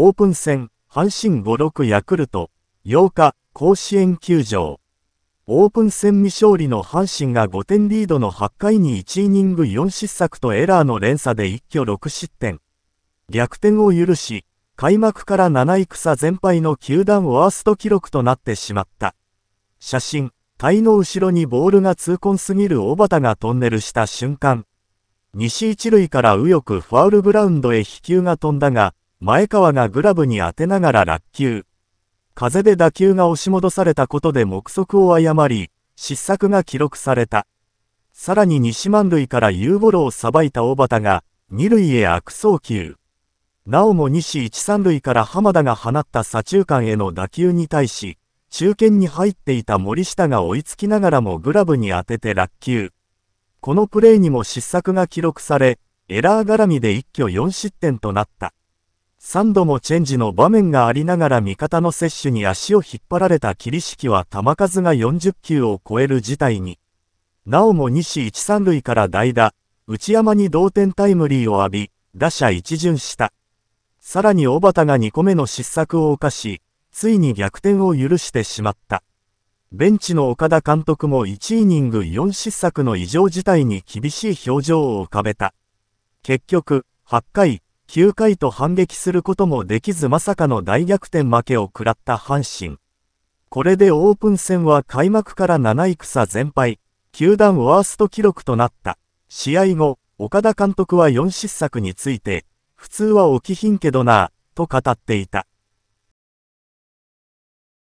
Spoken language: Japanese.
オープン戦、阪神5、6ヤクルト、8日、甲子園球場。オープン戦未勝利の阪神が5点リードの8回に1イニング4失策とエラーの連鎖で一挙6失点。逆転を許し、開幕から7戦全敗の球団ワースト記録となってしまった。写真、体の後ろにボールが痛恨すぎる小畑がトンネルした瞬間。西一塁から右翼ファウルグラウンドへ飛球が飛んだが、前川がグラブに当てながら落球。風で打球が押し戻されたことで目測を誤り、失策が記録された。さらに西満塁からユーゴロをさばいた小畑が、二塁へ悪送球。なおも西一三塁から浜田が放った左中間への打球に対し、中堅に入っていた森下が追いつきながらもグラブに当てて落球。このプレーにも失策が記録され、エラー絡みで一挙4失点となった。3度もチェンジの場面がありながら味方の接種に足を引っ張られた霧式は球数が40球を超える事態に。なおも西一三塁から代打、内山に同点タイムリーを浴び、打者一巡した。さらに小畑が2個目の失策を犯し、ついに逆転を許してしまった。ベンチの岡田監督も1イニング4失策の異常事態に厳しい表情を浮かべた。結局、8回、9回と反撃することもできずまさかの大逆転負けを食らった阪神。これでオープン戦は開幕から7戦全敗、球団ワースト記録となった。試合後、岡田監督は4失策について、普通は起きひんけどなぁ、と語っていた。